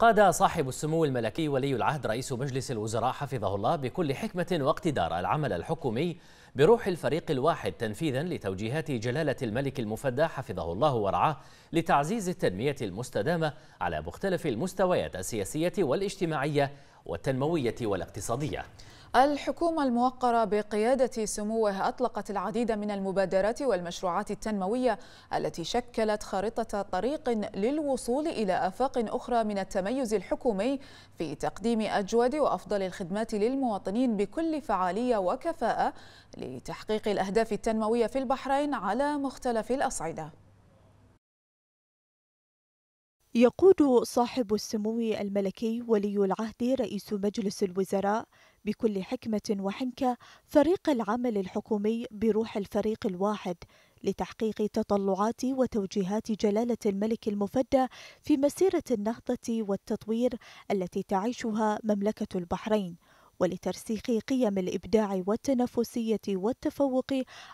قاد صاحب السمو الملكي ولي العهد رئيس مجلس الوزراء حفظه الله بكل حكمة واقتدار العمل الحكومي بروح الفريق الواحد تنفيذا لتوجيهات جلالة الملك المفدى حفظه الله ورعاه لتعزيز التنمية المستدامة على مختلف المستويات السياسية والاجتماعية والتنموية والاقتصادية الحكومة الموقرة بقيادة سموه أطلقت العديد من المبادرات والمشروعات التنموية التي شكلت خارطة طريق للوصول إلى آفاق أخرى من التميز الحكومي في تقديم أجود وأفضل الخدمات للمواطنين بكل فعالية وكفاءة لتحقيق الأهداف التنموية في البحرين على مختلف الأصعدة يقود صاحب السمو الملكي ولي العهد رئيس مجلس الوزراء بكل حكمة وحنكة فريق العمل الحكومي بروح الفريق الواحد لتحقيق تطلعات وتوجيهات جلالة الملك المفدى في مسيرة النهضة والتطوير التي تعيشها مملكة البحرين ولترسيخ قيم الإبداع والتنافسية والتفوق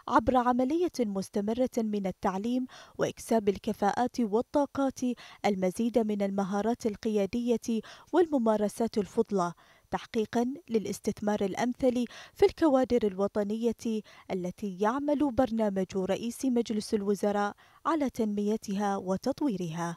عبر عملية مستمرة من التعليم وإكساب الكفاءات والطاقات المزيد من المهارات القيادية والممارسات الفضلى تحقيقا للاستثمار الامثل في الكوادر الوطنيه التي يعمل برنامج رئيس مجلس الوزراء على تنميتها وتطويرها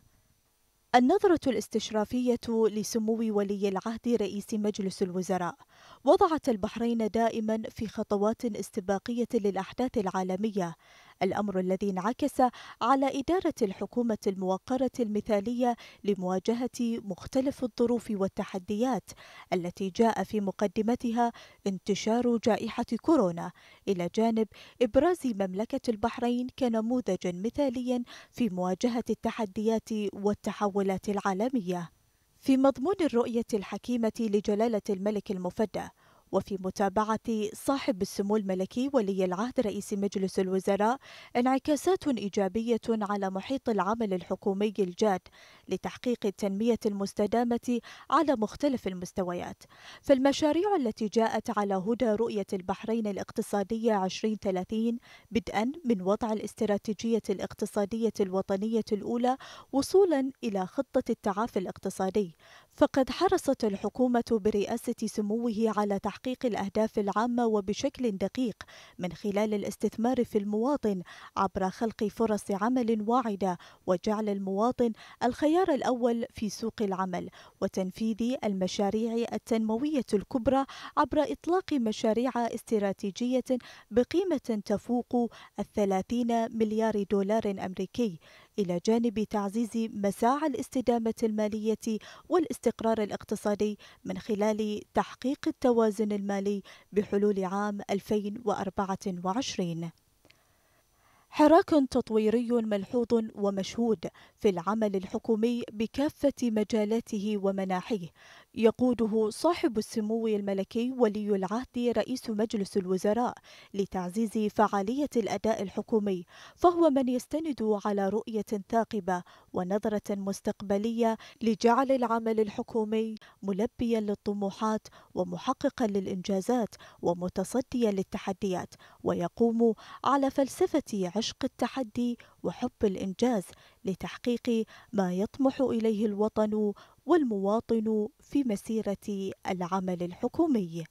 النظرة الاستشرافية لسمو ولي العهد رئيس مجلس الوزراء وضعت البحرين دائما في خطوات استباقية للأحداث العالمية الأمر الذي انعكس على إدارة الحكومة الموقرة المثالية لمواجهة مختلف الظروف والتحديات التي جاء في مقدمتها انتشار جائحة كورونا إلى جانب إبراز مملكة البحرين كنموذج مثالي في مواجهة التحديات والتحولات العالمية في مضمون الرؤية الحكيمة لجلالة الملك المفدى وفي متابعة صاحب السمو الملكي ولي العهد رئيس مجلس الوزراء انعكاسات إيجابية على محيط العمل الحكومي الجاد لتحقيق التنمية المستدامة على مختلف المستويات فالمشاريع التي جاءت على هدى رؤية البحرين الاقتصادية 2030 بدءا من وضع الاستراتيجية الاقتصادية الوطنية الأولى وصولا إلى خطة التعافي الاقتصادي فقد حرصت الحكومة برئاسة سموه على تحقيق الأهداف العامة وبشكل دقيق من خلال الاستثمار في المواطن عبر خلق فرص عمل واعدة وجعل المواطن الخيار الأول في سوق العمل وتنفيذ المشاريع التنموية الكبرى عبر إطلاق مشاريع استراتيجية بقيمة تفوق الثلاثين مليار دولار أمريكي إلى جانب تعزيز مساعي الاستدامة المالية والاستقرار الاقتصادي من خلال تحقيق التوازن المالي بحلول عام 2024 حراك تطويري ملحوظ ومشهود في العمل الحكومي بكافة مجالاته ومناحيه يقوده صاحب السمو الملكي ولي العهد رئيس مجلس الوزراء لتعزيز فعالية الأداء الحكومي فهو من يستند على رؤية ثاقبة ونظرة مستقبلية لجعل العمل الحكومي ملبيا للطموحات ومحققا للإنجازات ومتصديا للتحديات ويقوم على فلسفة عشق التحدي وحب الإنجاز لتحقيق ما يطمح إليه الوطن والمواطن في مسيرة العمل الحكومي